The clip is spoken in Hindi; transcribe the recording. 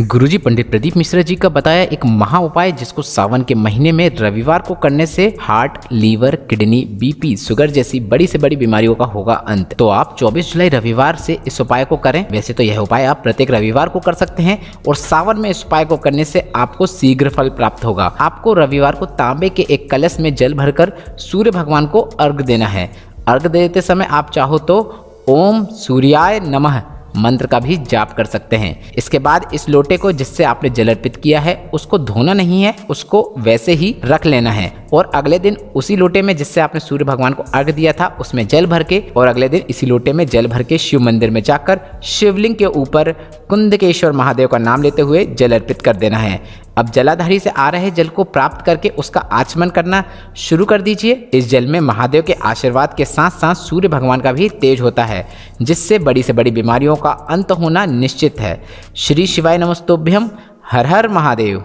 गुरुजी पंडित प्रदीप मिश्रा जी का बताया एक महा उपाय जिसको सावन के महीने में रविवार को करने से heart liver kidney BP sugar जैसी बड़ी से बड़ी बीमारियों का होगा अंत तो आप 24 जुलाई रविवार से इस उपाय को करें वैसे तो यह उपाय आप प्रत्येक रविवार को कर सकते हैं और सावन में इस उपाय को करने से आपको शीघ्र फल प्राप्त होगा आपको रविवार को तांबे के एक कलश में जल भरकर सूर्य भगवान को अर्घ देना है अर्घ देते समय आप चाहो तो ओम सूर्याय नमः मंत्र का भी जाप कर सकते हैं इसके बाद इस लोटे को जिससे आपने जल अर्पित किया है उसको धोना नहीं है उसको वैसे ही रख लेना है और अगले दिन उसी लोटे में जिससे आपने सूर्य भगवान को अर्घ दिया था उसमें जल भर के और अगले दिन इसी लोटे में जल भर के शिव मंदिर में जाकर शिवलिंग के ऊपर कुंदकेश्वर महादेव का नाम लेते हुए जल अर्पित कर देना है अब जलाधारी से आ रहे जल को प्राप्त करके उसका आचमन करना शुरू कर दीजिए इस जल में महादेव के आशीर्वाद के साथ साथ सूर्य भगवान का भी तेज होता है जिससे बड़ी से बड़ी बीमारियों का अंत होना निश्चित है श्री शिवाय नमस्तोभ्यम हर हर महादेव